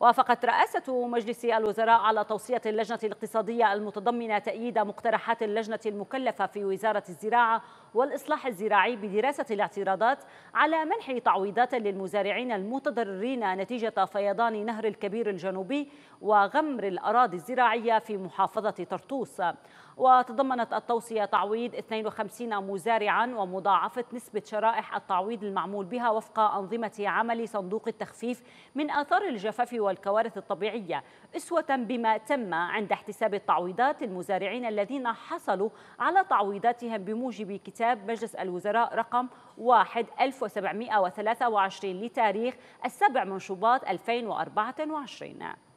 وافقت رئاسة مجلس الوزراء على توصية اللجنة الاقتصادية المتضمنة تأييد مقترحات اللجنة المكلفة في وزارة الزراعة والإصلاح الزراعي بدراسة الاعتراضات على منح تعويضات للمزارعين المتضررين نتيجة فيضان نهر الكبير الجنوبي وغمر الأراضي الزراعية في محافظة طرطوس وتضمنت التوصية تعويض 52 مزارعا ومضاعفة نسبة شرائح التعويض المعمول بها وفق أنظمة عمل صندوق التخفيف من آثار الجفاف والكوارث الطبيعية أسوة بما تم عند احتساب التعويضات للمزارعين الذين حصلوا على تعويضاتهم بموجب كتاب مجلس الوزراء رقم 1723 لتاريخ السبع من شباط 2024